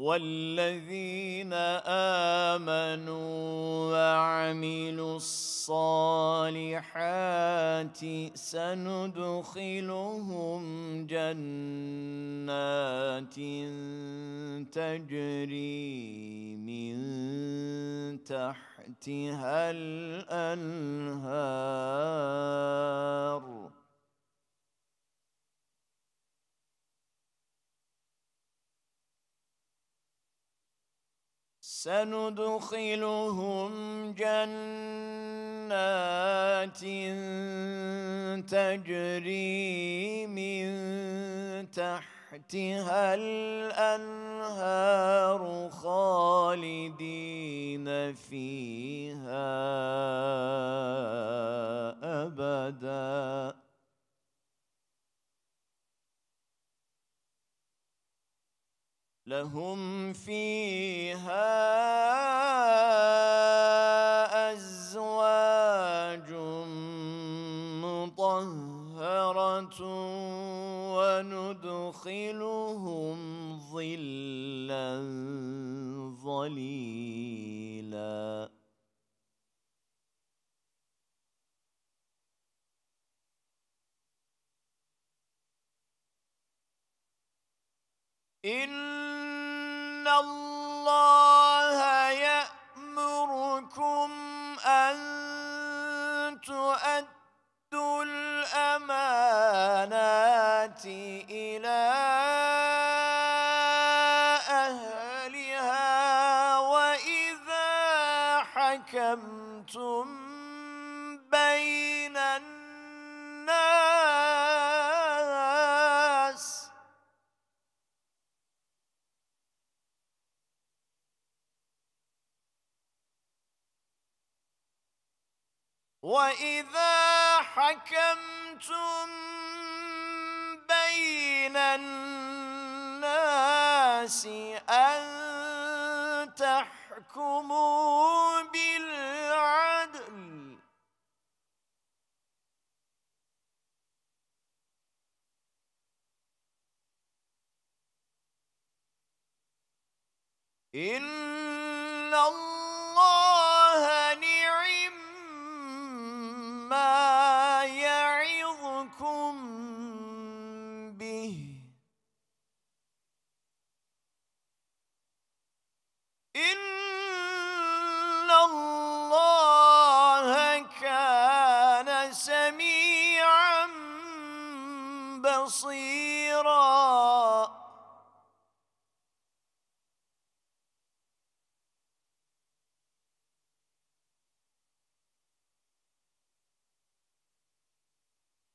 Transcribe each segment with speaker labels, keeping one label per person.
Speaker 1: والذين امنوا وعملوا الصالحات سندخلهم جنات تجري من تحتها الانهار سندخلهم جنات تجري من تحتها الأنهار خالدين فيها أبداً لهم فيها أزواج مطهرة وندخلهم ظلا ظليلا إن تأتي إلى أهلها وإذا حكمتم بين الناس وإذا حكمتم بين الناس أن تحكموا بالعدل إن الله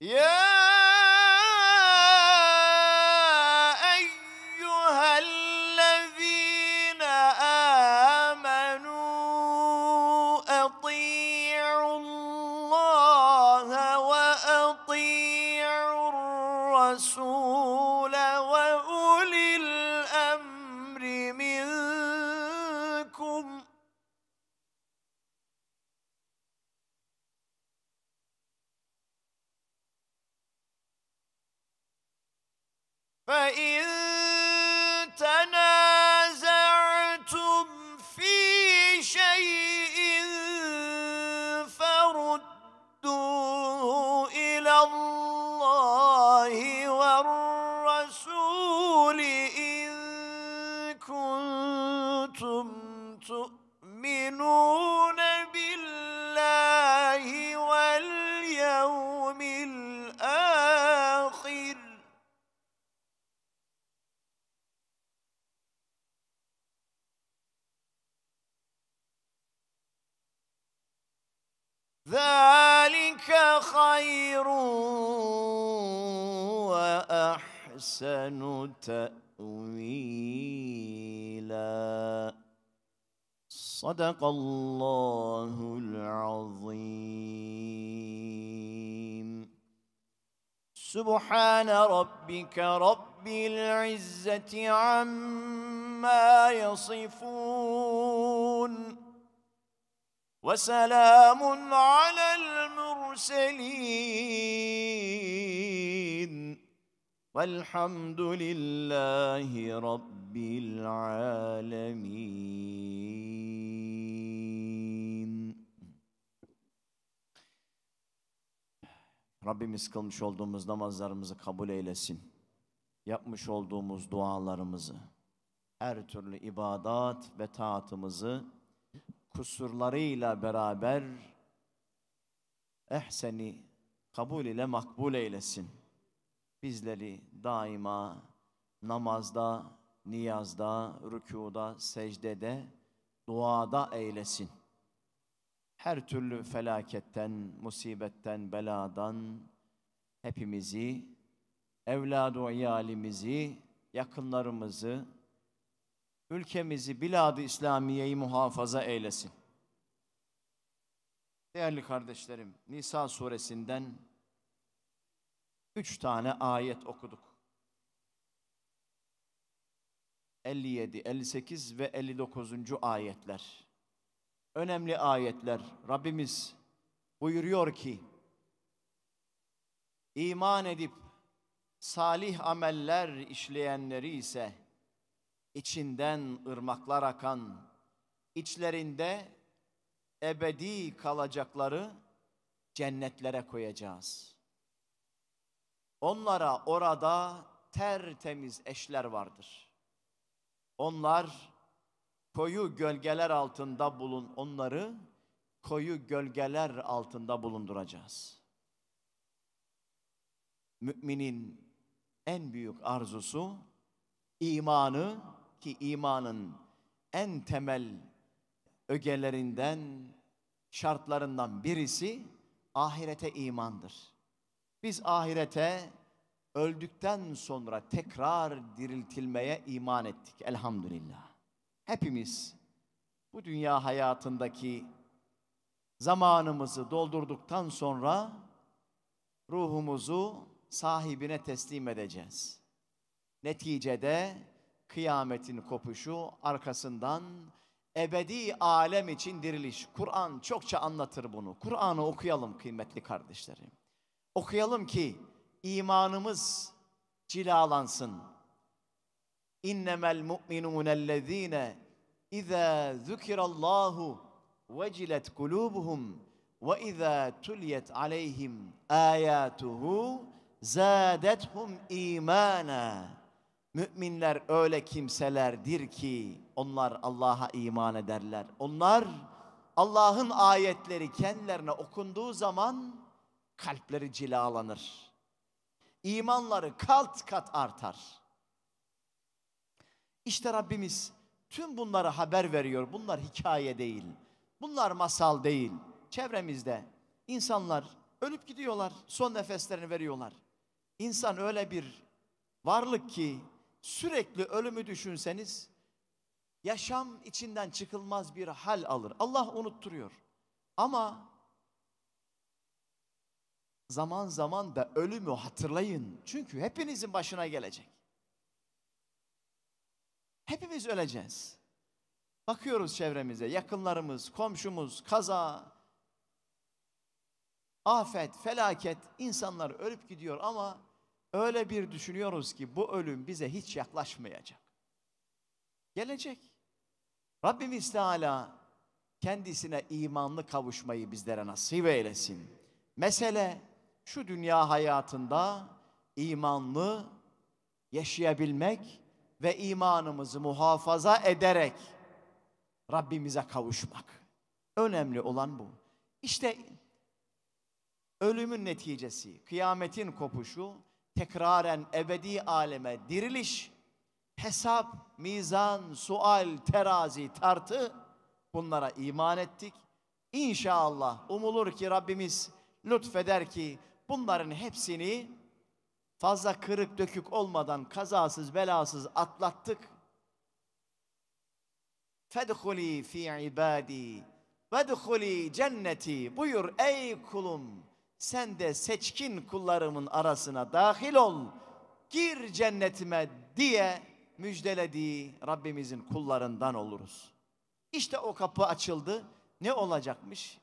Speaker 1: يا أيها الذين آمنوا أطيعوا الله وأطيعوا الرسول ذلك خير وأحسن تأويلا صدق الله العظيم سبحان ربك رب العزة عما يصفون وسلام على المرسلين والحمد لله رب العالمين
Speaker 2: Rabbimiz kılmış olduğumuz namazlarımızı kabul eylesin. Yapmış olduğumuz dualarımızı, her türlü ibadat ve taatımızı kusurlarıyla beraber ehseni kabul ile makbul eylesin. Bizleri daima namazda, niyazda, rükuda, secdede, duada eylesin. Her türlü felaketten, musibetten, beladan hepimizi, evladı ve iyalimizi, yakınlarımızı, ülkemizi biladı İslamiye'yi muhafaza eylesin. Değerli kardeşlerim, Nisa suresinden üç tane ayet okuduk. 57, 58 ve 59. ayetler. Önemli ayetler. Rabbimiz buyuruyor ki, iman edip salih ameller işleyenleri ise, içinden ırmaklar akan, içlerinde ebedi kalacakları cennetlere koyacağız. Onlara orada tertemiz eşler vardır. Onlar koyu gölgeler altında bulun onları koyu gölgeler altında bulunduracağız. Müminin en büyük arzusu imanı ki imanın en temel ögelerinden, şartlarından birisi ahirete imandır. Biz ahirete öldükten sonra tekrar diriltilmeye iman ettik elhamdülillah. Hepimiz bu dünya hayatındaki zamanımızı doldurduktan sonra ruhumuzu sahibine teslim edeceğiz. Neticede kıyametin kopuşu, arkasından ebedi alem için diriliş. Kur'an çokça anlatır bunu. Kur'an'ı okuyalım kıymetli kardeşlerim. Okuyalım ki imanımız cilalansın. İnnemel mu'minûnellezîne izâ zükirallâhu vecilet kulûbuhum ve izâ tuliyet aleyhim âyâtuhu zâdethum îmâna. Müminler öyle kimselerdir ki onlar Allah'a iman ederler. Onlar Allah'ın ayetleri kendilerine okunduğu zaman kalpleri cilalanır. İmanları kat kat artar. İşte Rabbimiz tüm bunları haber veriyor. Bunlar hikaye değil. Bunlar masal değil. Çevremizde insanlar ölüp gidiyorlar. Son nefeslerini veriyorlar. İnsan öyle bir varlık ki sürekli ölümü düşünseniz yaşam içinden çıkılmaz bir hal alır. Allah unutturuyor. Ama zaman zaman da ölümü hatırlayın. Çünkü hepinizin başına gelecek. Hepimiz öleceğiz. Bakıyoruz çevremize, yakınlarımız, komşumuz, kaza, afet, felaket, insanlar ölüp gidiyor ama Öyle bir düşünüyoruz ki bu ölüm bize hiç yaklaşmayacak. Gelecek. Rabbimiz Teala kendisine imanlı kavuşmayı bizlere nasip eylesin. Mesele şu dünya hayatında imanlı yaşayabilmek ve imanımızı muhafaza ederek Rabbimize kavuşmak. Önemli olan bu. İşte ölümün neticesi, kıyametin kopuşu tekraren ebedi aleme diriliş, hesap, mizan, sual, terazi, tartı bunlara iman ettik. İnşallah umulur ki Rabbimiz lütfeder ki bunların hepsini fazla kırık dökük olmadan kazasız belasız atlattık. Fedhuli fi ibadi vedhuli cenneti buyur ey kulum sen de seçkin kullarımın arasına dahil ol. Gir cennetime diye müjdelediği Rabbimizin kullarından oluruz. İşte o kapı açıldı. Ne olacakmış?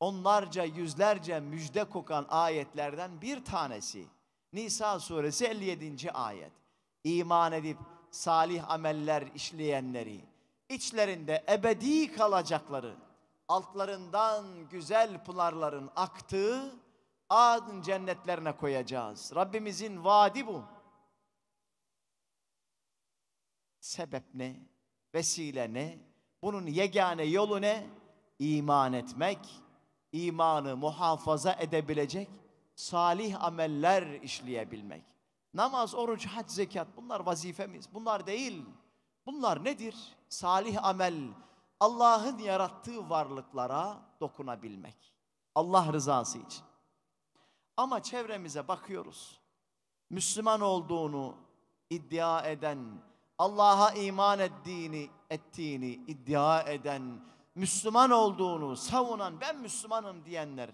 Speaker 2: Onlarca yüzlerce müjde kokan ayetlerden bir tanesi. Nisa suresi 57. ayet. İman edip salih ameller işleyenleri, içlerinde ebedi kalacakları, altlarından güzel pınarların aktığı adın cennetlerine koyacağız. Rabbimizin vaadi bu. Sebep ne? Vesile ne? Bunun yegane yolu ne? İman etmek, imanı muhafaza edebilecek, salih ameller işleyebilmek. Namaz, oruç, hac, zekat bunlar vazifemiz. Bunlar değil. Bunlar nedir? Salih amel, Allah'ın yarattığı varlıklara dokunabilmek. Allah rızası için. Ama çevremize bakıyoruz. Müslüman olduğunu iddia eden, Allah'a iman ettiğini, ettiğini iddia eden, Müslüman olduğunu savunan, ben Müslümanım diyenler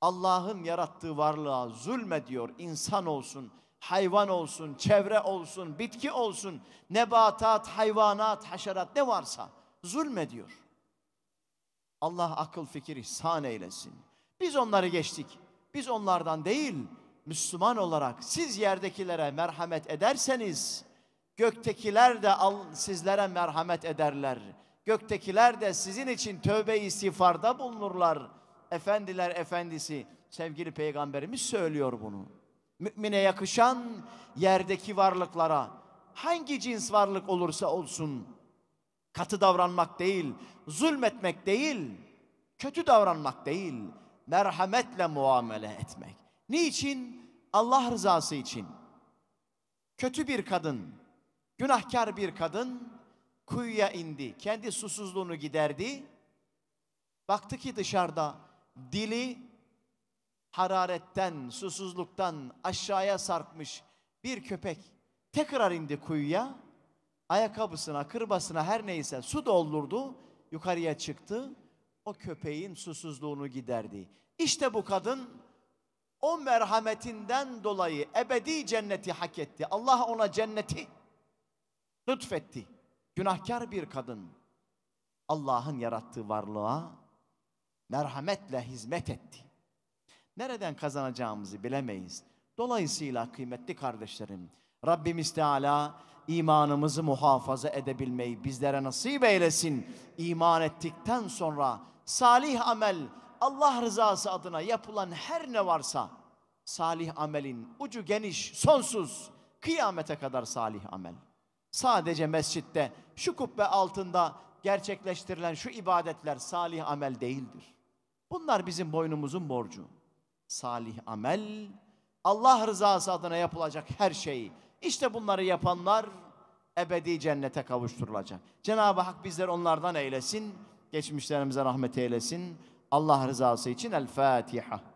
Speaker 2: Allah'ın yarattığı varlığa zulmediyor insan olsun hayvan olsun, çevre olsun, bitki olsun, nebatat, hayvanat, haşerat ne varsa zulmediyor. Allah akıl fikir ihsan eylesin. Biz onları geçtik. Biz onlardan değil, Müslüman olarak siz yerdekilere merhamet ederseniz, göktekiler de sizlere merhamet ederler. Göktekiler de sizin için tövbe istiğfarda bulunurlar. Efendiler efendisi, sevgili peygamberimiz söylüyor bunu. Mümine yakışan yerdeki varlıklara hangi cins varlık olursa olsun katı davranmak değil, zulmetmek değil, kötü davranmak değil, merhametle muamele etmek. Niçin? Allah rızası için. Kötü bir kadın, günahkar bir kadın kuyuya indi. Kendi susuzluğunu giderdi. Baktı ki dışarıda dili hararetten, susuzluktan aşağıya sarkmış bir köpek tekrar indi kuyuya. Ayakkabısına, kırbasına her neyse su doldurdu. Yukarıya çıktı. O köpeğin susuzluğunu giderdi. İşte bu kadın o merhametinden dolayı ebedi cenneti hak etti. Allah ona cenneti lütfetti. Günahkar bir kadın Allah'ın yarattığı varlığa merhametle hizmet etti nereden kazanacağımızı bilemeyiz. Dolayısıyla kıymetli kardeşlerim Rabbimiz Teala imanımızı muhafaza edebilmeyi bizlere nasip eylesin. İman ettikten sonra salih amel Allah rızası adına yapılan her ne varsa salih amelin ucu geniş, sonsuz, kıyamete kadar salih amel. Sadece mescitte şu kubbe altında gerçekleştirilen şu ibadetler salih amel değildir. Bunlar bizim boynumuzun borcu salih amel, Allah rızası adına yapılacak her şeyi, İşte bunları yapanlar ebedi cennete kavuşturulacak. Cenab-ı Hak bizleri onlardan eylesin. Geçmişlerimize rahmet eylesin. Allah rızası için El Fatiha.